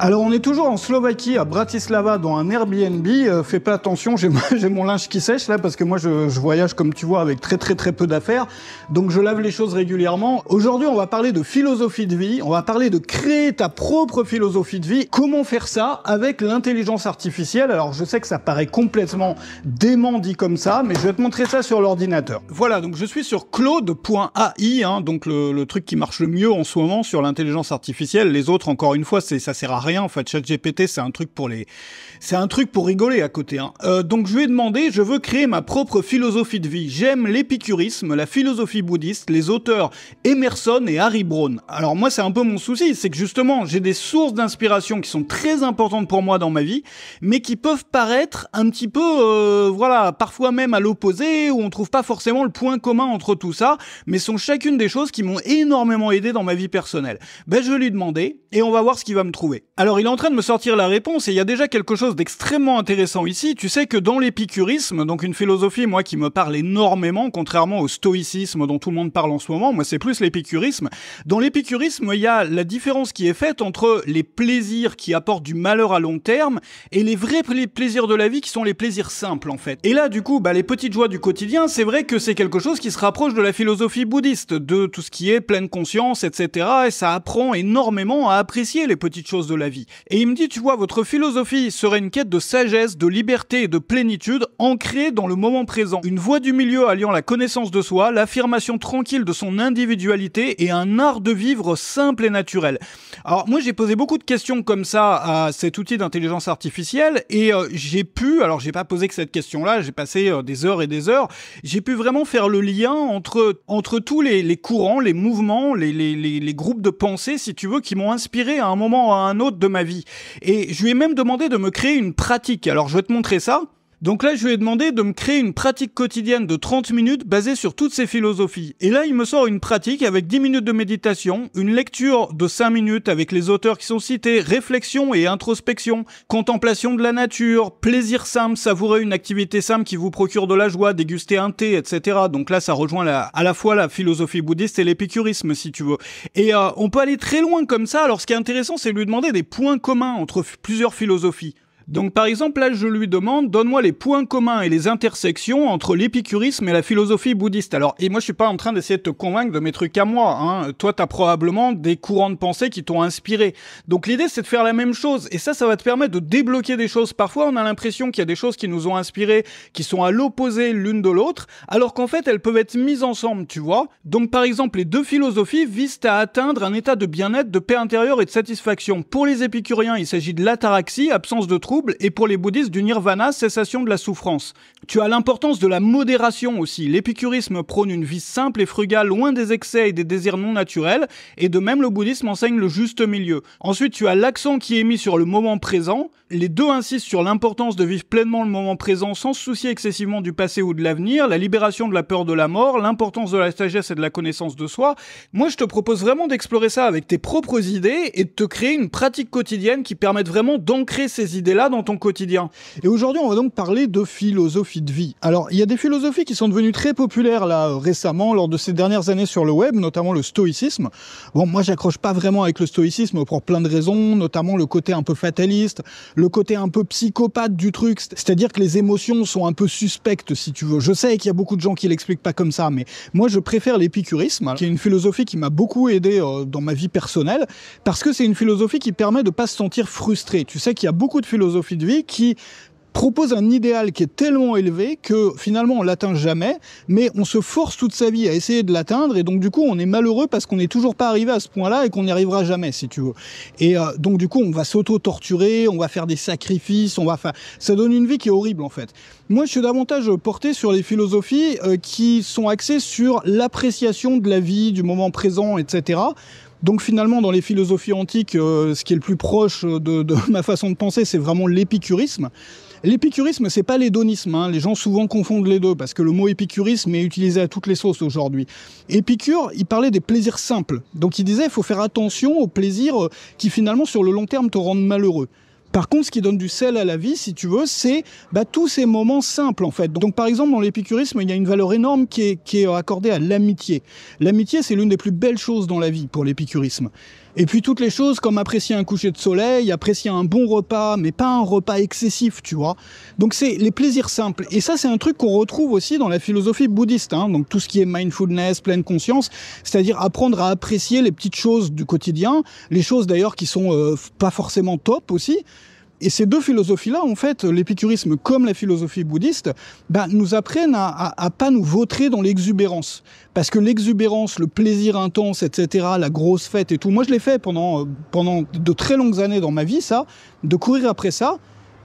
Alors on est toujours en Slovaquie, à Bratislava, dans un Airbnb. Euh, fais pas attention, j'ai mon linge qui sèche là parce que moi je, voyage comme tu vois avec très très très peu d'affaires, donc je lave les choses régulièrement. Aujourd'hui on va parler de philosophie de vie, on va parler de créer ta propre philosophie de vie. Comment faire ça avec l'intelligence artificielle Alors je sais que ça paraît complètement dément dit comme ça, mais je vais te montrer ça sur l'ordinateur. Voilà, donc je suis sur Claude.ai, hein, donc le, truc qui marche le mieux en ce moment sur l'intelligence artificielle. Les autres encore une fois, c'est ça sert à rien en fait. ChatGPT, c'est un truc pour les, c'est un truc pour rigoler à côté. Hein. Euh, donc je lui ai demandé, je veux créer ma propre philosophie de vie. J'aime l'épicurisme, la philosophie bouddhiste, les auteurs Emerson et Harry Brown. Alors moi, c'est un peu mon souci, c'est que justement, j'ai des sources d'inspiration qui sont très importantes pour moi dans ma vie, mais qui peuvent paraître un petit peu, euh, voilà, parfois même à l'opposé, où on trouve pas forcément le point commun entre tout ça, mais sont chacune des choses qui m'ont énormément aidé dans ma vie personnelle. Ben je lui demander, et on va voir ce qu'il va me trouver. Alors il est en train de me sortir la réponse et il y a déjà quelque chose d'extrêmement intéressant ici. Tu sais que dans l'épicurisme, donc une philosophie moi qui me parle énormément, contrairement au stoïcisme dont tout le monde parle en ce moment, moi c'est plus l'épicurisme. Dans l'épicurisme, il y a la différence qui est faite entre les plaisirs qui apportent du malheur à long terme et les vrais plaisirs de la vie qui sont les plaisirs simples en fait. Et là du coup, bah, les petites joies du quotidien, c'est vrai que c'est quelque chose qui se rapproche de la philosophie bouddhiste, de tout ce qui est pleine conscience, etc. Et ça apprend énormément à apprécier les petites choses de la vie. Et il me dit, tu vois, votre philosophie serait une quête de sagesse, de liberté et de plénitude ancrée dans le moment présent. Une voie du milieu alliant la connaissance de soi, l'affirmation tranquille de son individualité et un art de vivre simple et naturel. Alors moi j'ai posé beaucoup de questions comme ça à cet outil d'intelligence artificielle et euh, j'ai pu, alors j'ai pas posé que cette question-là, j'ai passé euh, des heures et des heures, j'ai pu vraiment faire le lien entre, entre tous les, courants, les mouvements, les, les, groupes de pensée si tu veux, qui m'ont inspiré à un moment ou à un autre de ma vie. Et je lui ai même demandé de me créer une pratique. Alors je vais te montrer ça. Donc là, je lui ai demandé de me créer une pratique quotidienne de 30 minutes basée sur toutes ces philosophies. Et là, il me sort une pratique avec 10 minutes de méditation, une lecture de 5 minutes avec les auteurs qui sont cités, réflexion et introspection, contemplation de la nature, plaisir simple, savourer une activité simple qui vous procure de la joie, déguster un thé, etc. Donc là, ça rejoint à la fois la philosophie bouddhiste et l'épicurisme, si tu veux. Et euh, on peut aller très loin comme ça. Alors ce qui est intéressant, c'est de lui demander des points communs entre plusieurs philosophies. Donc par exemple, là, je lui demande, donne-moi les points communs et les intersections entre l'épicurisme et la philosophie bouddhiste. Alors, et moi, je suis pas en train d'essayer de te convaincre de mes trucs à moi. Hein. Toi, as probablement des courants de pensée qui t'ont inspiré. Donc l'idée, c'est de faire la même chose. Et ça, ça va te permettre de débloquer des choses. Parfois, on a l'impression qu'il y a des choses qui nous ont inspirés, qui sont à l'opposé l'une de l'autre, alors qu'en fait, elles peuvent être mises ensemble, tu vois. Donc par exemple, les deux philosophies visent à atteindre un état de bien-être, de paix intérieure et de satisfaction. Pour les épicuriens, il s'agit de l'ataraxie, absence de troubles et pour les bouddhistes du nirvana, cessation de la souffrance. Tu as l'importance de la modération aussi. L'épicurisme prône une vie simple et frugale, loin des excès et des désirs non naturels, et de même le bouddhisme enseigne le juste milieu. Ensuite, tu as l'accent qui est mis sur le moment présent. Les deux insistent sur l'importance de vivre pleinement le moment présent sans se soucier excessivement du passé ou de l'avenir, la libération de la peur de la mort, l'importance de la sagesse et de la connaissance de soi. Moi, je te propose vraiment d'explorer ça avec tes propres idées et de te créer une pratique quotidienne qui permette vraiment d'ancrer ces idées-là dans ton quotidien. Et aujourd'hui, on va donc parler de philosophie de vie. Alors, il y a des philosophies qui sont devenues très populaires là euh, récemment, lors de ces dernières années sur le web, notamment le stoïcisme. Bon, moi, j'accroche pas vraiment avec le stoïcisme pour plein de raisons, notamment le côté un peu fataliste, le côté un peu psychopathe du truc, c'est-à-dire que les émotions sont un peu suspectes, si tu veux. Je sais qu'il y a beaucoup de gens qui l'expliquent pas comme ça, mais moi, je préfère l'épicurisme, qui est une philosophie qui m'a beaucoup aidé euh, dans ma vie personnelle, parce que c'est une philosophie qui permet de pas se sentir frustré. Tu sais qu'il y a beaucoup de philosophes de vie qui propose un idéal qui est tellement élevé que finalement on l'atteint jamais, mais on se force toute sa vie à essayer de l'atteindre et donc du coup on est malheureux parce qu'on n'est toujours pas arrivé à ce point-là et qu'on n'y arrivera jamais si tu veux. Et euh, donc du coup on va s'auto-torturer, on va faire des sacrifices, on va Ça donne une vie qui est horrible en fait. Moi je suis davantage porté sur les philosophies euh, qui sont axées sur l'appréciation de la vie, du moment présent, etc. Donc finalement, dans les philosophies antiques, euh, ce qui est le plus proche euh, de, ma façon de penser, c'est vraiment l'épicurisme. L'épicurisme, c'est pas l'hédonisme. Hein. Les gens souvent confondent les deux parce que le mot épicurisme est utilisé à toutes les sauces aujourd'hui. Épicure, il parlait des plaisirs simples. Donc il disait, il faut faire attention aux plaisirs euh, qui finalement sur le long terme te rendent malheureux. Par contre, ce qui donne du sel à la vie, si tu veux, c'est bah, tous ces moments simples, en fait. Donc, par exemple, dans l'épicurisme, il y a une valeur énorme qui est, qui est accordée à l'amitié. L'amitié, c'est l'une des plus belles choses dans la vie pour l'épicurisme. Et puis toutes les choses comme apprécier un coucher de soleil, apprécier un bon repas, mais pas un repas excessif, tu vois. Donc c'est les plaisirs simples. Et ça, c'est un truc qu'on retrouve aussi dans la philosophie bouddhiste. Hein. Donc tout ce qui est mindfulness, pleine conscience, c'est-à-dire apprendre à apprécier les petites choses du quotidien, les choses d'ailleurs qui sont euh, pas forcément top aussi. Et ces deux philosophies-là, en fait, l'épicurisme comme la philosophie bouddhiste, bah, nous apprennent à, à, pas nous vautrer dans l'exubérance. Parce que l'exubérance, le plaisir intense, etc., la grosse fête et tout, moi je l'ai fait pendant, euh, pendant de très longues années dans ma vie, ça, de courir après ça,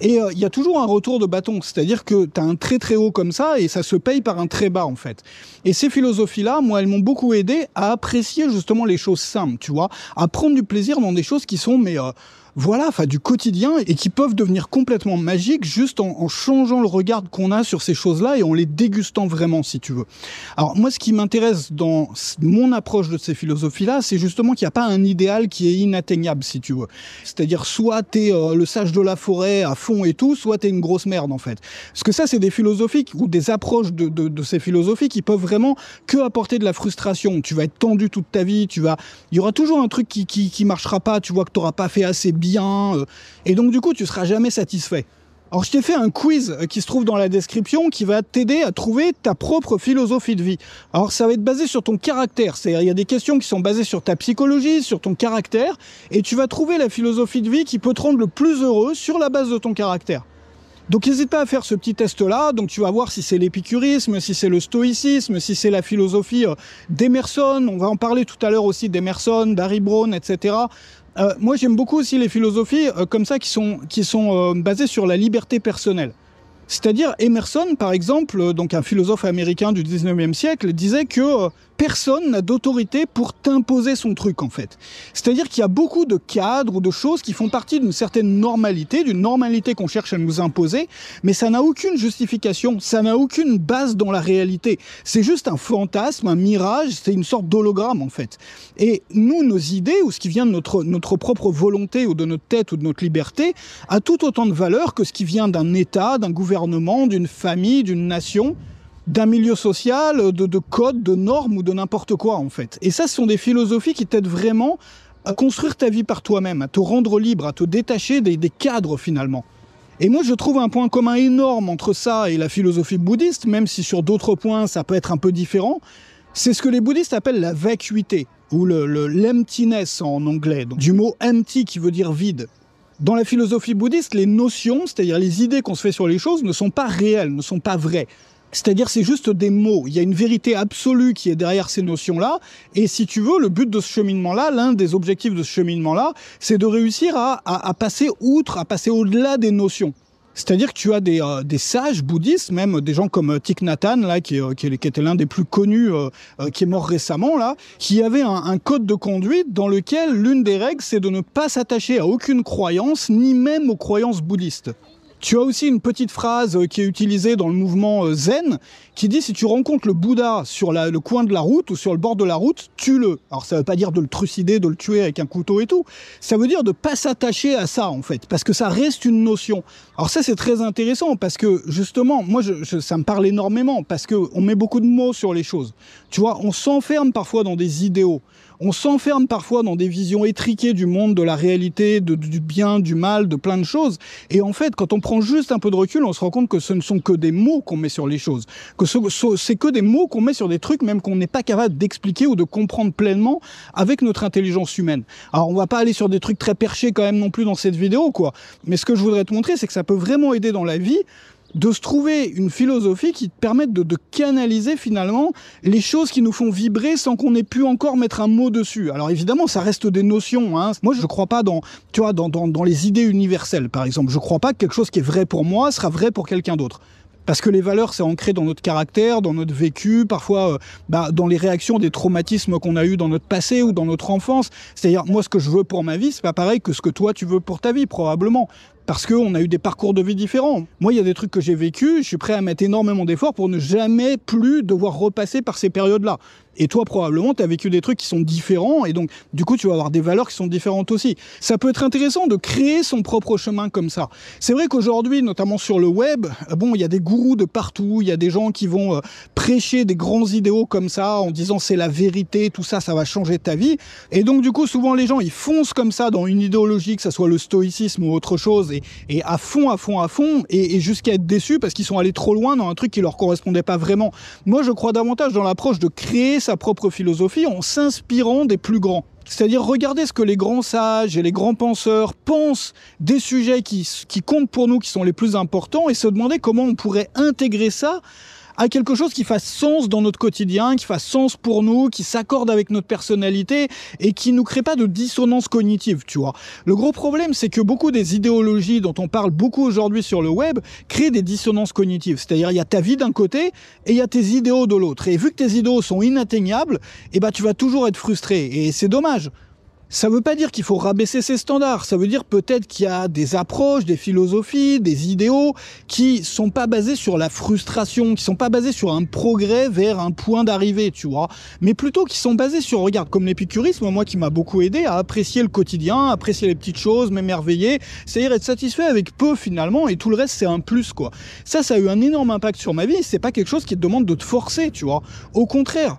et euh, il y a toujours un retour de bâton, c'est-à-dire que tu as un très très haut comme ça et ça se paye par un très bas en fait. Et ces philosophies-là, moi, elles m'ont beaucoup aidé à apprécier justement les choses simples, tu vois, à prendre du plaisir dans des choses qui sont mais euh, voilà, enfin du quotidien et qui peuvent devenir complètement magiques juste en, changeant le regard qu'on a sur ces choses-là et en les dégustant vraiment, si tu veux. Alors moi, ce qui m'intéresse dans mon approche de ces philosophies-là, c'est justement qu'il n'y a pas un idéal qui est inatteignable, si tu veux. C'est-à-dire soit t'es euh, le sage de la forêt à fond et tout, soit t'es une grosse merde en fait. Parce que ça, c'est des philosophies ou des approches de, ces philosophies qui peuvent vraiment que apporter de la frustration. Tu vas être tendu toute ta vie, tu vas, il y aura toujours un truc qui qui, qui marchera pas, tu vois que t'auras pas fait assez bien euh, et donc, du coup, tu seras jamais satisfait. Alors, je t'ai fait un quiz euh, qui se trouve dans la description qui va t'aider à trouver ta propre philosophie de vie. Alors, ça va être basé sur ton caractère. C'est-à-dire, il y a des questions qui sont basées sur ta psychologie, sur ton caractère, et tu vas trouver la philosophie de vie qui peut te rendre le plus heureux sur la base de ton caractère. Donc n'hésite pas à faire ce petit test-là. Donc tu vas voir si c'est l'épicurisme, si c'est le stoïcisme, si c'est la philosophie euh, d'Emerson. On va en parler tout à l'heure aussi d'Emerson, d'Harry Brown, etc. Euh, moi, j'aime beaucoup aussi les philosophies euh, comme ça qui sont, qui sont euh, basées sur la liberté personnelle. C'est-à-dire Emerson, par exemple, donc un philosophe américain du 19e siècle, disait que personne n'a d'autorité pour t'imposer son truc en fait. C'est-à-dire qu'il y a beaucoup de cadres ou de choses qui font partie d'une certaine normalité, d'une normalité qu'on cherche à nous imposer, mais ça n'a aucune justification, ça n'a aucune base dans la réalité. C'est juste un fantasme, un mirage, c'est une sorte d'hologramme en fait. Et nous, nos idées ou ce qui vient de notre, notre propre volonté ou de notre tête ou de notre liberté a tout autant de valeur que ce qui vient d'un État, d'un gouvernement, d'une famille, d'une nation d'un milieu social, de, codes, de normes ou de n'importe quoi en fait. Et ça, ce sont des philosophies qui t'aident vraiment à construire ta vie par toi-même, à te rendre libre, à te détacher des, cadres finalement. Et moi, je trouve un point commun énorme entre ça et la philosophie bouddhiste, même si sur d'autres points, ça peut être un peu différent. C'est ce que les bouddhistes appellent la vacuité, ou le, le l'emptiness en anglais, donc du mot empty qui veut dire vide. Dans la philosophie bouddhiste, les notions, c'est-à-dire les idées qu'on se fait sur les choses, ne sont pas réelles, ne sont pas vraies. C'est-à-dire, c'est juste des mots. Il y a une vérité absolue qui est derrière ces notions-là. Et si tu veux, le but de ce cheminement-là, l'un des objectifs de ce cheminement-là, c'est de réussir à, passer outre, à passer au-delà des notions. C'est-à-dire que tu as des, euh, sages bouddhistes, même des gens comme euh, Thich Nhat Hanh, là, euh, qui, était l'un des plus connus, qui est mort récemment, là, qui avait un code de conduite dans lequel l'une des règles, c'est de ne pas s'attacher à aucune croyance, ni même aux croyances bouddhistes. Tu as aussi une petite phrase euh, qui est utilisée dans le mouvement euh, zen qui dit si tu rencontres le Bouddha sur le coin de la route ou sur le bord de la route, tue-le. Alors ça ne veut pas dire de le trucider, de le tuer avec un couteau et tout. Ça veut dire de pas s'attacher à ça en fait, parce que ça reste une notion. Alors ça c'est très intéressant parce que justement, moi ça me parle énormément parce que on met beaucoup de mots sur les choses. Tu vois, on s'enferme parfois dans des idéaux. On s'enferme parfois dans des visions étriquées du monde, de la réalité, du bien, du mal, de plein de choses. Et en fait, quand on prend juste un peu de recul, on se rend compte que ce ne sont que des mots qu'on met sur les choses, que c'est ce, c'est que des mots qu'on met sur des trucs même qu'on n'est pas capable d'expliquer ou de comprendre pleinement avec notre intelligence humaine. Alors on va pas aller sur des trucs très perchés quand même non plus dans cette vidéo, quoi. Mais ce que je voudrais te montrer, c'est que ça peut vraiment aider dans la vie de se trouver une philosophie qui te permette de, canaliser finalement les choses qui nous font vibrer sans qu'on ait pu encore mettre un mot dessus. Alors évidemment, ça reste des notions. Hein. Moi, je ne crois pas dans, tu vois, dans, les idées universelles, par exemple. Je ne crois pas que quelque chose qui est vrai pour moi sera vrai pour quelqu'un d'autre parce que les valeurs, c'est ancré dans notre caractère, dans notre vécu, parfois euh, bah, dans les réactions des traumatismes qu'on a eus dans notre passé ou dans notre enfance. C'est-à-dire, moi, ce que je veux pour ma vie, c'est pas pareil que ce que toi, tu veux pour ta vie, probablement parce qu'on a eu des parcours de vie différents. Moi, il y a des trucs que j'ai vécu, je suis prêt à mettre énormément d'efforts pour ne jamais plus devoir repasser par ces périodes-là. Et toi, probablement, tu as vécu des trucs qui sont différents, et donc, du coup, tu vas avoir des valeurs qui sont différentes aussi. Ça peut être intéressant de créer son propre chemin comme ça. C'est vrai qu'aujourd'hui, notamment sur le web, euh, bon, il y a des gourous de partout, il y a des gens qui vont euh, prêcher des grands idéaux comme ça, en disant c'est la vérité, tout ça, ça va changer ta vie. Et donc, du coup, souvent, les gens, ils foncent comme ça dans une idéologie, que ce soit le stoïcisme ou autre chose, et, à fond, à fond, à fond, et, jusqu'à être déçus parce qu'ils sont allés trop loin dans un truc qui leur correspondait pas vraiment. Moi, je crois davantage dans l'approche de créer sa propre philosophie en s'inspirant des plus grands. C'est-à-dire regarder ce que les grands sages et les grands penseurs pensent des sujets qui, qui comptent pour nous, qui sont les plus importants, et se demander comment on pourrait intégrer ça à quelque chose qui fasse sens dans notre quotidien, qui fasse sens pour nous, qui s'accorde avec notre personnalité et qui nous crée pas de dissonance cognitive, tu vois. Le gros problème, c'est que beaucoup des idéologies dont on parle beaucoup aujourd'hui sur le web créent des dissonances cognitives. C'est-à-dire, il y a ta vie d'un côté et il y a tes idéaux de l'autre. Et vu que tes idéaux sont inatteignables, eh ben, tu vas toujours être frustré. Et c'est dommage. Ça veut pas dire qu'il faut rabaisser ses standards, ça veut dire peut-être qu'il y a des approches, des philosophies, des idéaux qui sont pas basés sur la frustration, qui sont pas basés sur un progrès vers un point d'arrivée, tu vois, mais plutôt qui sont basés sur, regarde, comme l'épicurisme, moi qui m'a beaucoup aidé à apprécier le quotidien, apprécier les petites choses, m'émerveiller, c'est-à-dire être satisfait avec peu finalement, et tout le reste c'est un plus, quoi. Ça, ça a eu un énorme impact sur ma vie, c'est pas quelque chose qui te demande de te forcer, tu vois. Au contraire,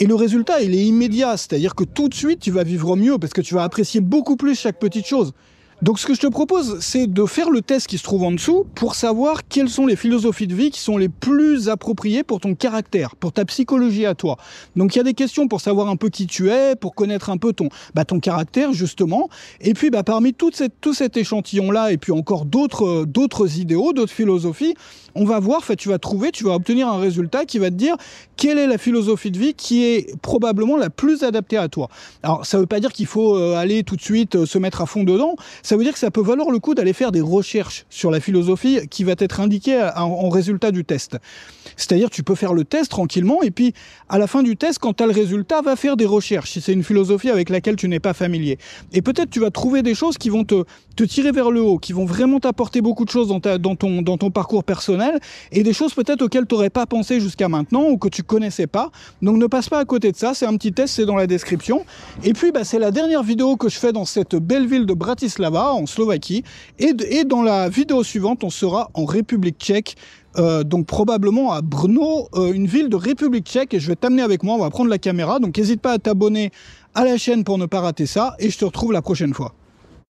et le résultat, il est immédiat, c'est-à-dire que tout de suite, tu vas vivre mieux parce que tu vas apprécier beaucoup plus chaque petite chose. Donc ce que je te propose, c'est de faire le test qui se trouve en dessous pour savoir quelles sont les philosophies de vie qui sont les plus appropriées pour ton caractère, pour ta psychologie à toi. Donc il y a des questions pour savoir un peu qui tu es, pour connaître un peu ton, bah, ton caractère justement. Et puis bah, parmi tout cet échantillon-là et puis encore d'autres, d'autres idéaux, d'autres philosophies, on va voir, fait, tu vas trouver, tu vas obtenir un résultat qui va te dire quelle est la philosophie de vie qui est probablement la plus adaptée à toi. Alors ça ne veut pas dire qu'il faut euh, aller tout de suite euh, se mettre à fond dedans. Ça ça veut dire que ça peut valoir le coup d'aller faire des recherches sur la philosophie qui va être indiquée en, résultat du test. C'est-à-dire tu peux faire le test tranquillement et puis à la fin du test, quand tu as le résultat, va faire des recherches si c'est une philosophie avec laquelle tu n'es pas familier. Et peut-être tu vas trouver des choses qui vont te, tirer vers le haut, qui vont vraiment t'apporter beaucoup de choses dans, dans, ton, dans ton parcours personnel et des choses peut-être auxquelles tu n'aurais pas pensé jusqu'à maintenant ou que tu connaissais pas. Donc ne passe pas à côté de ça, c'est un petit test, c'est dans la description. Et puis bah, c'est la dernière vidéo que je fais dans cette belle ville de Bratislava en Slovaquie. Et, dans la vidéo suivante, on sera en République tchèque. Euh, donc probablement à Brno, euh, une ville de République tchèque, et je vais t'amener avec moi, on va prendre la caméra, donc n'hésite pas à t'abonner à la chaîne pour ne pas rater ça, et je te retrouve la prochaine fois.